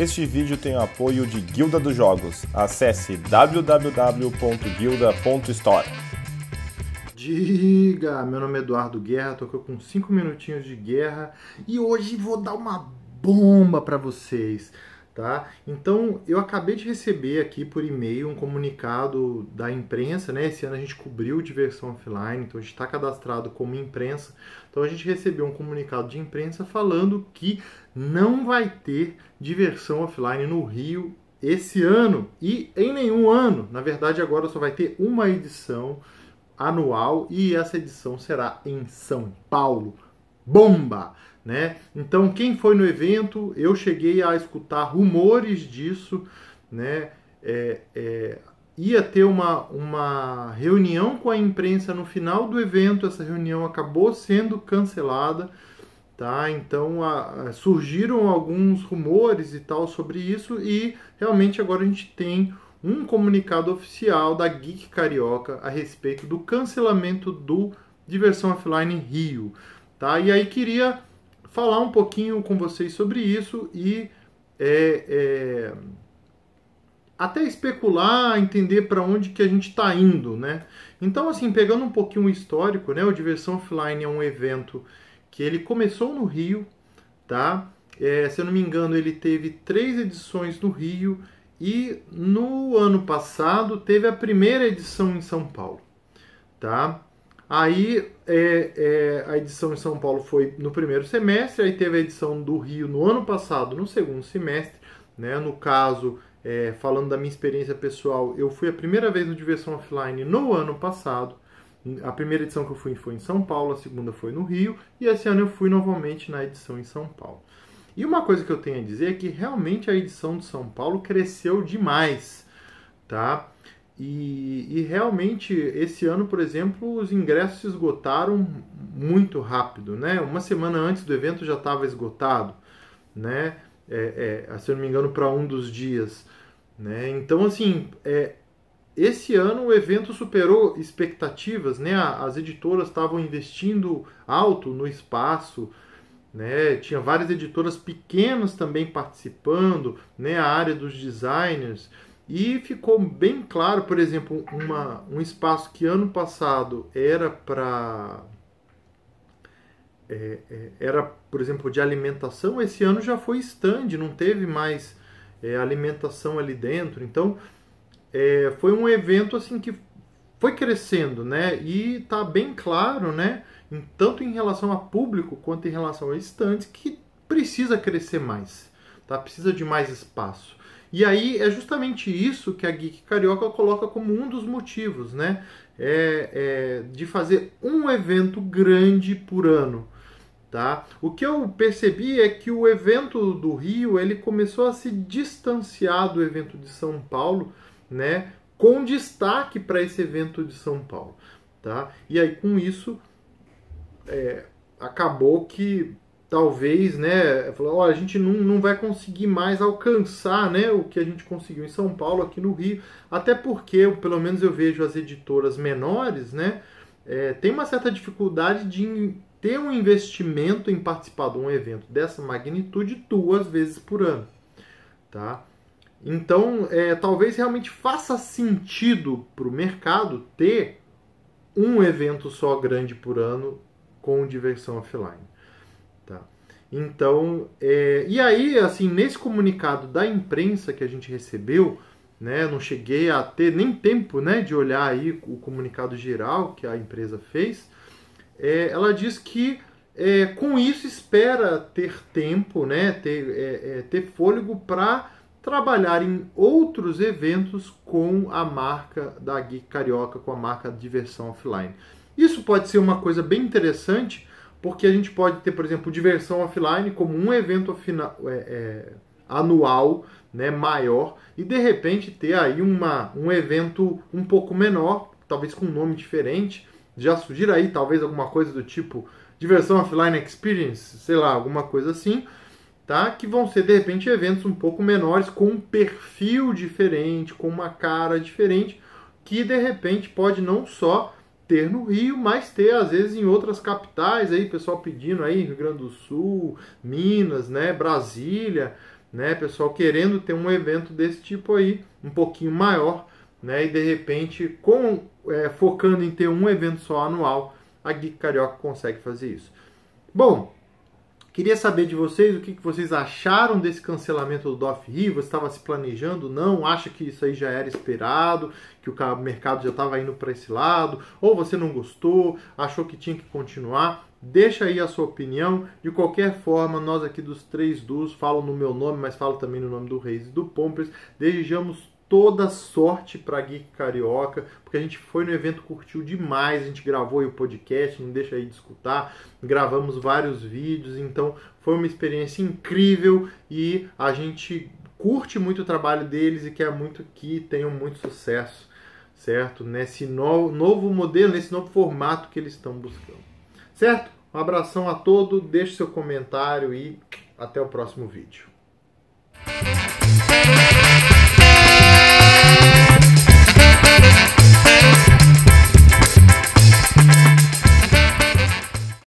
Este vídeo tem o apoio de Guilda dos Jogos. Acesse www.guilda.store. Diga, meu nome é Eduardo Guerra, tô com 5 minutinhos de guerra e hoje vou dar uma bomba para vocês. Tá? Então, eu acabei de receber aqui por e-mail um comunicado da imprensa, né? Esse ano a gente cobriu diversão offline, então a gente está cadastrado como imprensa. Então, a gente recebeu um comunicado de imprensa falando que não vai ter diversão offline no Rio esse ano e em nenhum ano. Na verdade, agora só vai ter uma edição anual e essa edição será em São Paulo bomba, né? Então quem foi no evento, eu cheguei a escutar rumores disso, né? É, é, ia ter uma, uma reunião com a imprensa no final do evento, essa reunião acabou sendo cancelada, tá? Então a, a, surgiram alguns rumores e tal sobre isso e realmente agora a gente tem um comunicado oficial da Geek Carioca a respeito do cancelamento do Diversão Offline Rio. Tá? E aí queria falar um pouquinho com vocês sobre isso e é, é, até especular, entender para onde que a gente está indo, né? Então, assim, pegando um pouquinho o histórico, né? O Diversão Offline é um evento que ele começou no Rio, tá? É, se eu não me engano, ele teve três edições no Rio e no ano passado teve a primeira edição em São Paulo, tá? Aí é, é, a edição em São Paulo foi no primeiro semestre, aí teve a edição do Rio no ano passado, no segundo semestre. Né? No caso, é, falando da minha experiência pessoal, eu fui a primeira vez no Diversão Offline no ano passado. A primeira edição que eu fui foi em São Paulo, a segunda foi no Rio, e esse ano eu fui novamente na edição em São Paulo. E uma coisa que eu tenho a dizer é que realmente a edição de São Paulo cresceu demais, tá? E, e, realmente, esse ano, por exemplo, os ingressos se esgotaram muito rápido, né? Uma semana antes do evento já estava esgotado, né? É, é, ah, se eu não me engano, para um dos dias. Né? Então, assim, é, esse ano o evento superou expectativas, né? As editoras estavam investindo alto no espaço, né? Tinha várias editoras pequenas também participando, né? A área dos designers... E ficou bem claro, por exemplo, uma, um espaço que ano passado era para. É, é, era, por exemplo, de alimentação, esse ano já foi stand, não teve mais é, alimentação ali dentro. Então, é, foi um evento assim que foi crescendo, né? E tá bem claro, né? Em, tanto em relação a público quanto em relação a estantes, que precisa crescer mais, tá? Precisa de mais espaço. E aí é justamente isso que a Geek Carioca coloca como um dos motivos, né? É, é, de fazer um evento grande por ano. Tá? O que eu percebi é que o evento do Rio ele começou a se distanciar do evento de São Paulo, né? com destaque para esse evento de São Paulo, tá? E aí com isso é, acabou que talvez, né, falou, a gente não, não vai conseguir mais alcançar, né, o que a gente conseguiu em São Paulo, aqui no Rio, até porque, pelo menos eu vejo as editoras menores, né, é, tem uma certa dificuldade de ter um investimento em participar de um evento dessa magnitude duas vezes por ano, tá? Então, é, talvez realmente faça sentido para o mercado ter um evento só grande por ano com diversão offline. Então, é, e aí, assim, nesse comunicado da imprensa que a gente recebeu, né, não cheguei a ter nem tempo, né, de olhar aí o comunicado geral que a empresa fez, é, ela diz que é, com isso espera ter tempo, né, ter, é, é, ter fôlego para trabalhar em outros eventos com a marca da Geek Carioca, com a marca Diversão Offline. Isso pode ser uma coisa bem interessante, porque a gente pode ter, por exemplo, diversão offline como um evento é, é, anual né, maior e de repente ter aí uma, um evento um pouco menor, talvez com um nome diferente, já surgir aí talvez alguma coisa do tipo diversão offline experience, sei lá, alguma coisa assim, tá? Que vão ser de repente eventos um pouco menores com um perfil diferente, com uma cara diferente, que de repente pode não só ter no Rio, mas ter às vezes em outras capitais aí, pessoal pedindo aí, Rio Grande do Sul, Minas, né, Brasília, né, pessoal querendo ter um evento desse tipo aí, um pouquinho maior, né, e de repente com é, focando em ter um evento só anual, a Geek Carioca consegue fazer isso. Bom, Queria saber de vocês o que vocês acharam desse cancelamento do DOF Rio. Você estava se planejando? Não? Acha que isso aí já era esperado? Que o mercado já estava indo para esse lado? Ou você não gostou? Achou que tinha que continuar? Deixa aí a sua opinião. De qualquer forma, nós aqui dos três duos, falo no meu nome, mas falo também no nome do Reis e do Pompers. Desejamos toda sorte para Geek Carioca, porque a gente foi no evento, curtiu demais, a gente gravou o podcast, não deixa aí de escutar, gravamos vários vídeos, então foi uma experiência incrível e a gente curte muito o trabalho deles e quer muito que tenham muito sucesso, certo? Nesse no, novo modelo, nesse novo formato que eles estão buscando, certo? Um abração a todo, deixe seu comentário e até o próximo vídeo.